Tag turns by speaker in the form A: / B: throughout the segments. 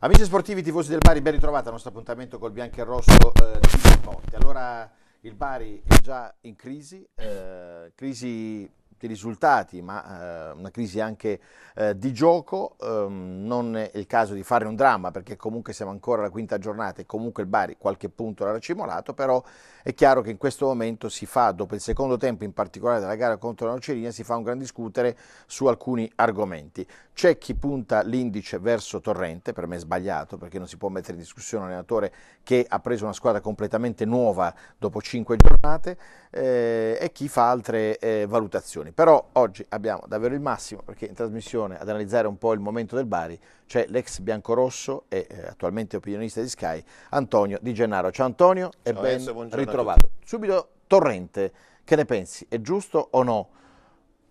A: Amici sportivi, tifosi del Bari, ben ritrovati al nostro appuntamento col bianco e rosso eh, di Sport. Allora, il Bari è già in crisi, eh, crisi di risultati, ma eh, una crisi anche eh, di gioco. Ehm, non è il caso di fare un dramma, perché comunque siamo ancora alla quinta giornata e comunque il Bari qualche punto l'ha racimolato, però è chiaro che in questo momento si fa, dopo il secondo tempo in particolare della gara contro la Nocerina, si fa un gran discutere su alcuni argomenti. C'è chi punta l'indice verso Torrente, per me è sbagliato perché non si può mettere in discussione un allenatore che ha preso una squadra completamente nuova dopo cinque giornate eh, e chi fa altre eh, valutazioni. Però oggi abbiamo davvero il massimo perché in trasmissione ad analizzare un po' il momento del Bari c'è l'ex biancorosso e eh, attualmente opinionista di Sky Antonio Di Gennaro. Ciao Antonio e Ciao, ben ritrovato. Subito Torrente, che ne pensi? È giusto o no?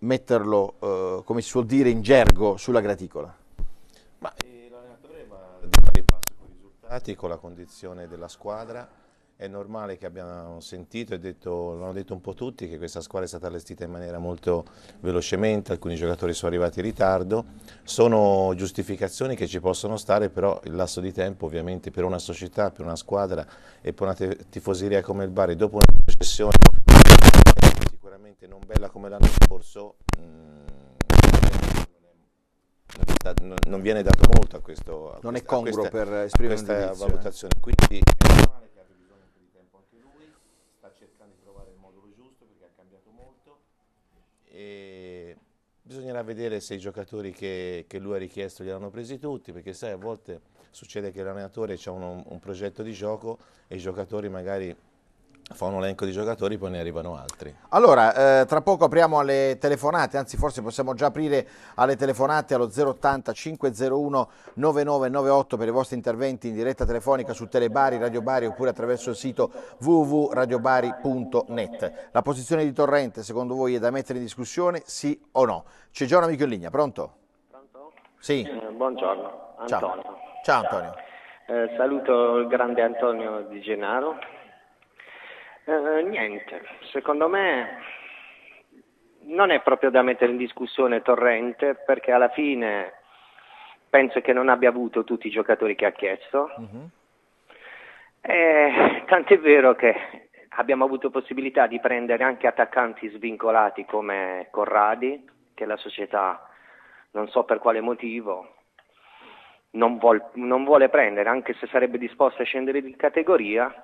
A: metterlo, eh, come si suol dire in gergo, sulla graticola?
B: Ma eh, l'allenatore va di pari passo con i risultati, con la condizione della squadra. È normale che abbiano sentito e detto, l'hanno detto un po' tutti, che questa squadra è stata allestita in maniera molto velocemente, alcuni giocatori sono arrivati in ritardo. Sono giustificazioni che ci possono stare, però il lasso di tempo ovviamente per una società, per una squadra e per una tifoseria come il Bari, dopo una recessione sicuramente non bella come l'anno scorso, mh, mm, non viene dato molto a questo. A non è congruo questa, per esprimere questa giudizio, eh. valutazione. Quindi è normale che abbia bisogno di tempo anche lui, sta cercando di trovare il modulo giusto perché ha cambiato molto. E bisognerà vedere se i giocatori che, che lui ha richiesto li hanno presi tutti, perché sai a volte succede che l'allenatore ha un, un progetto di gioco e i giocatori magari fa un elenco di giocatori, poi ne arrivano altri.
A: Allora, eh, tra poco apriamo alle telefonate, anzi forse possiamo già aprire alle telefonate allo 080 501 9998 per i vostri interventi in diretta telefonica su Telebari, Radio Bari oppure attraverso il sito www.radiobari.net. La posizione di Torrente secondo voi è da mettere in discussione, sì o no? C'è già un amico in linea, pronto? Pronto? Sì. Eh, buongiorno, Antonio. Ciao, Ciao Antonio. Eh, saluto il grande Antonio Di Genaro. Eh, niente, secondo me non è proprio da mettere in discussione Torrente perché alla fine penso che non abbia avuto tutti i giocatori che ha chiesto. Uh-huh. E, tant'è vero che abbiamo avuto possibilità di prendere anche attaccanti svincolati come Corradi, che la società non so per quale motivo non, vuol, non vuole prendere, anche se sarebbe disposta a scendere di categoria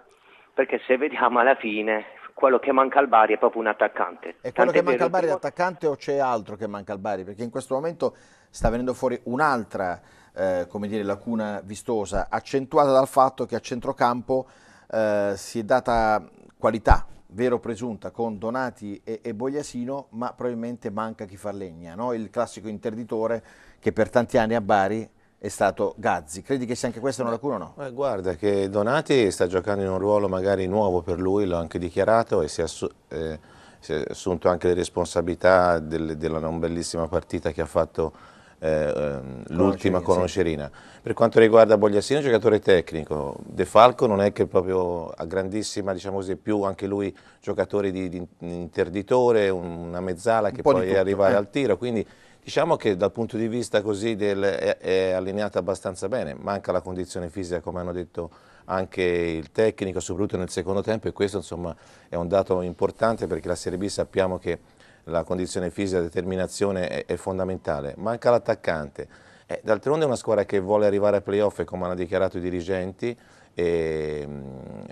A: perché se vediamo alla fine quello che manca al Bari è proprio un attaccante. E quello Tant'è che manca al Bari è attaccante o c'è altro che manca al Bari? Perché in questo momento sta venendo fuori un'altra eh, come dire, lacuna vistosa, accentuata dal fatto che a centrocampo eh, si è data qualità, vero presunta, con Donati e, e Bogliasino, ma probabilmente manca chi fa legna, no? il classico interditore che per tanti anni a Bari è stato Gazzi. Credi che sia anche questa una lacuna o no?
B: Eh, guarda che Donati sta giocando in un ruolo magari nuovo per lui, l'ho anche dichiarato e si è, eh, si è, assunto anche le responsabilità del, della non bellissima partita che ha fatto eh, ehm, l'ultima con Oscerina. Sì. Per quanto riguarda Bogliassino, giocatore tecnico, De Falco non è che proprio a grandissima, diciamo così, più anche lui giocatore di, di interditore, una mezzala un che poi tutto, arriva eh. al tiro, quindi Diciamo che dal punto di vista così del, è, è allineata abbastanza bene, manca la condizione fisica come hanno detto anche il tecnico, soprattutto nel secondo tempo e questo insomma, è un dato importante perché la Serie B sappiamo che la condizione fisica, la determinazione è, è fondamentale, manca l'attaccante. Eh, d'altronde è una squadra che vuole arrivare ai playoff e come hanno dichiarato i dirigenti e, mm,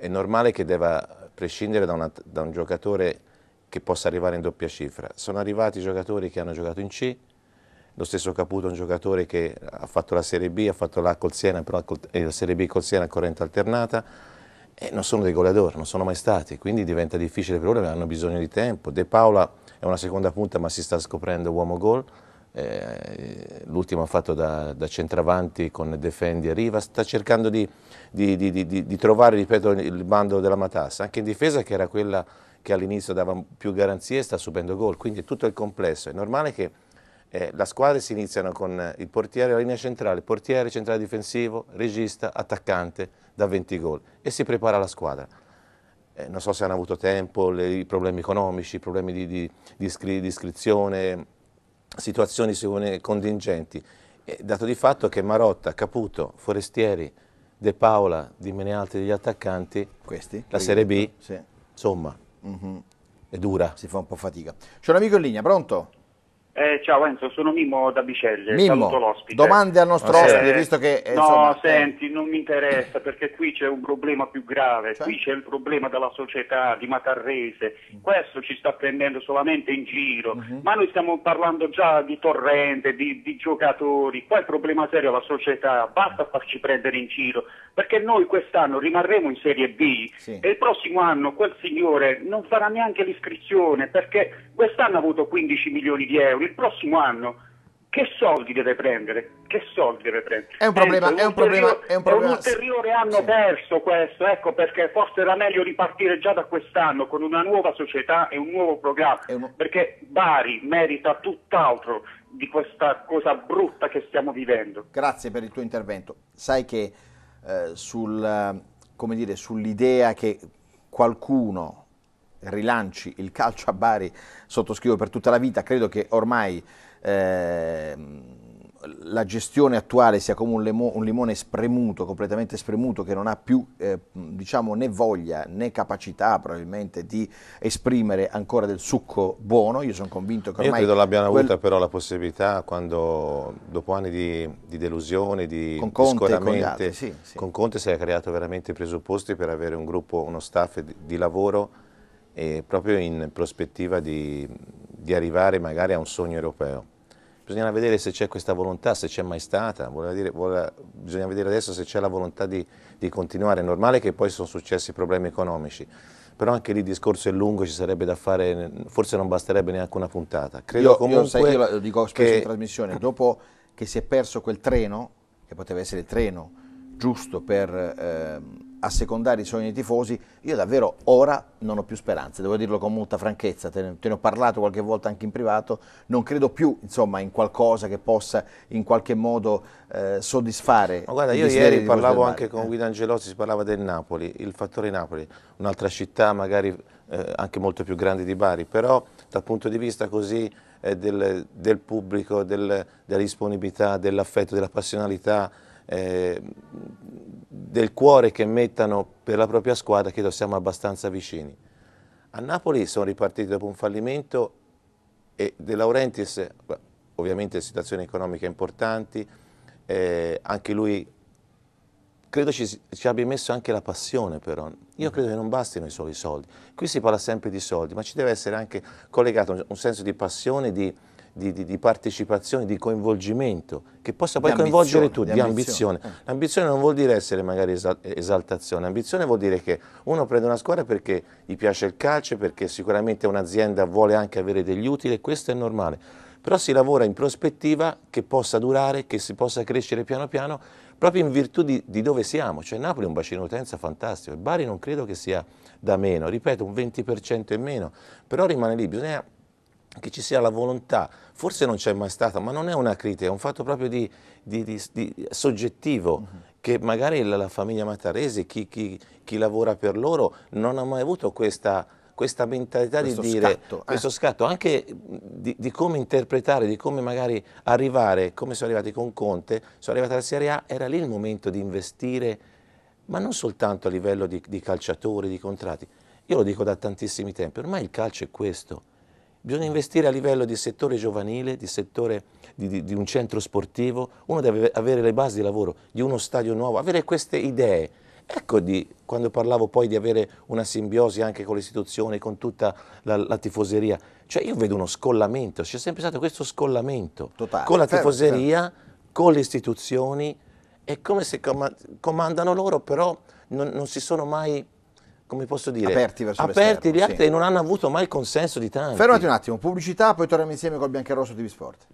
B: è normale che debba prescindere da, una, da un giocatore che possa arrivare in doppia cifra. Sono arrivati giocatori che hanno giocato in C, lo stesso Caputo è un giocatore che ha fatto la Serie B, ha fatto la col Siena, però eh, la Serie B col Siena a corrente alternata, e non sono dei goleador, non sono mai stati, quindi diventa difficile per loro, hanno bisogno di tempo. De Paola è una seconda punta ma si sta scoprendo uomo gol, eh, l'ultimo ha fatto da, da, centravanti con Defendi e Riva, sta cercando di, di, di, di trovare, ripeto, il bando della matassa, anche in difesa che era quella che all'inizio dava più garanzie sta subendo gol, quindi è tutto il complesso. È normale che eh, la squadra si iniziano con il portiere alla linea centrale, portiere, centrale difensivo, regista, attaccante da 20 gol e si prepara la squadra. Eh, non so se hanno avuto tempo, le, i problemi economici, i problemi di, di, di, iscri, di iscrizione, situazioni contingenti. Eh, dato di fatto che Marotta, Caputo, Forestieri, De Paola, di meno altri degli attaccanti,
A: Questi? la Serie B, sì. insomma, Mm-hmm. È dura. Si fa un po' fatica. C'è un amico in linea, pronto? Eh, ciao Enzo, sono Mimmo da Bicelle, Mimmo, saluto l'ospite. Domande al nostro eh, ospite, visto che... Eh, no, insomma, eh. senti, non mi interessa perché qui c'è un problema più grave, cioè? qui c'è il problema della società di Matarrese, mm. questo ci sta prendendo solamente in giro, uh mm-hmm. -huh. ma noi stiamo parlando già di torrente, di, di giocatori, qua il problema serio è la società, basta farci prendere in giro, perché noi quest'anno rimarremo in Serie B sì. e il prossimo anno quel signore non farà neanche l'iscrizione perché quest'anno ha avuto 15 milioni di euro il prossimo anno che soldi deve prendere? Che soldi deve prendere? È un problema, Penso, è, un problema è un problema, è un ulteriore anno sì. perso questo, ecco perché forse era meglio ripartire già da quest'anno con una nuova società e un nuovo programma, un... perché Bari merita tutt'altro di questa cosa brutta che stiamo vivendo. Grazie per il tuo intervento. Sai che eh, sul, dire, sull'idea che qualcuno rilanci il calcio a Bari, sottoscrivo per tutta la vita, credo che ormai eh, la gestione attuale sia come un, limo, un, limone spremuto, completamente spremuto, che non ha più eh, diciamo, né voglia né capacità probabilmente di esprimere ancora del succo buono. Io sono convinto che ormai... Io credo l'abbiano
B: quel... avuta però la possibilità quando dopo anni di, di delusione, di, con Conte, di scoramenti, con, altri, sì, sì. con Conte si è creato veramente i presupposti per avere un gruppo, uno staff di, di lavoro e proprio in prospettiva di, di arrivare magari a un sogno europeo. Bisogna vedere se c'è questa volontà, se c'è mai stata, dire, vuole, bisogna vedere adesso se c'è la volontà di, di, continuare. È normale che poi sono successi problemi economici, però anche lì il discorso è lungo, ci sarebbe da fare, forse non basterebbe neanche una puntata. Credo io, comunque io, sai, io lo
A: dico spesso che, in trasmissione, dopo che si è perso quel treno, che poteva essere il treno giusto per... Ehm, assecondare i sogni dei tifosi, io davvero ora non ho più speranze, devo dirlo con molta franchezza, te ne, te ne ho parlato qualche volta anche in privato, non credo più insomma, in qualcosa che possa in qualche modo eh, soddisfare. Ma guarda, io ieri parlavo anche con eh.
B: Guido Angelosi, si parlava del Napoli, il fattore Napoli, un'altra città magari eh, anche molto più grande di Bari, però dal punto di vista così eh, del, del, pubblico, del, della disponibilità, dell'affetto, della passionalità, Ehm, del cuore che mettano per la propria squadra, credo siamo abbastanza vicini. A Napoli sono ripartiti dopo un fallimento e De Laurentiis, ovviamente situazioni economiche importanti, eh, anche lui credo ci, ci, abbia messo anche la passione però. Io mm. credo che non bastino i soli soldi. Qui si parla sempre di soldi, ma ci deve essere anche collegato un, un senso di passione, di di, di, di, partecipazione, di coinvolgimento, che possa poi coinvolgere tutti, di ambizione. Eh. L'ambizione non vuol dire essere magari esaltazione, l'ambizione vuol dire che uno prende una squadra perché gli piace il calcio, perché sicuramente un'azienda vuole anche avere degli utili e questo è normale, però si lavora in prospettiva che possa durare, che si possa crescere piano piano, proprio in virtù di, di dove siamo, cioè Napoli è un bacino utenza fantastico, il Bari non credo che sia da meno, ripeto un 20% in meno, però rimane lì, bisogna che ci sia la volontà, forse non c'è mai stata, ma non è una critica, è un fatto proprio di, di, di, di soggettivo, mm -hmm. che magari la, la famiglia Mataresi, chi, chi, chi, lavora per loro, non ha mai avuto questa, questa mentalità questo di dire scatto, eh. questo scatto, anche di, come interpretare, di come magari arrivare, come sono arrivati con Conte, sono arrivati alla Serie A, era lì il momento di investire, ma non soltanto a livello di calciatori, di contratti. Io lo dico da tantissimi tempi, ormai il calcio è questo bisogna investire a livello di settore giovanile, di settore di, di, di, un centro sportivo, uno deve avere le basi di lavoro, di uno stadio nuovo, avere queste idee. Ecco di, quando parlavo poi di avere una simbiosi anche con l'istituzione, con tutta la, la, tifoseria, cioè io vedo uno scollamento, c'è sempre stato questo scollamento Totale, con la certo, tifoseria, certo. con le istituzioni, è come se comandano loro, però non, non si sono mai come posso dire, aperti verso aperti gli altri sì. non hanno
A: avuto mai il consenso di tanti. Fermati un attimo, pubblicità, poi torniamo insieme col Biancherosso TV Sport.